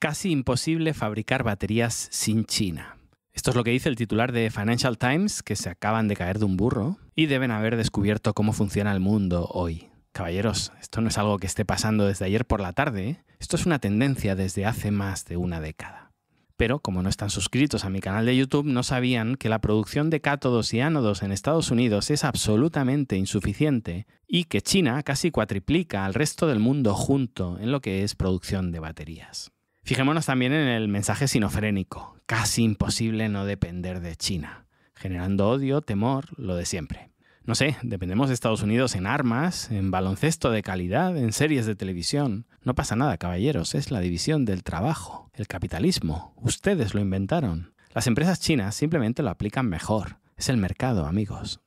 Casi imposible fabricar baterías sin China. Esto es lo que dice el titular de Financial Times, que se acaban de caer de un burro y deben haber descubierto cómo funciona el mundo hoy. Caballeros, esto no es algo que esté pasando desde ayer por la tarde, ¿eh? esto es una tendencia desde hace más de una década. Pero como no están suscritos a mi canal de YouTube, no sabían que la producción de cátodos y ánodos en Estados Unidos es absolutamente insuficiente y que China casi cuatriplica al resto del mundo junto en lo que es producción de baterías. Fijémonos también en el mensaje sinofrénico, casi imposible no depender de China, generando odio, temor, lo de siempre. No sé, dependemos de Estados Unidos en armas, en baloncesto de calidad, en series de televisión. No pasa nada, caballeros, es la división del trabajo, el capitalismo. Ustedes lo inventaron. Las empresas chinas simplemente lo aplican mejor. Es el mercado, amigos.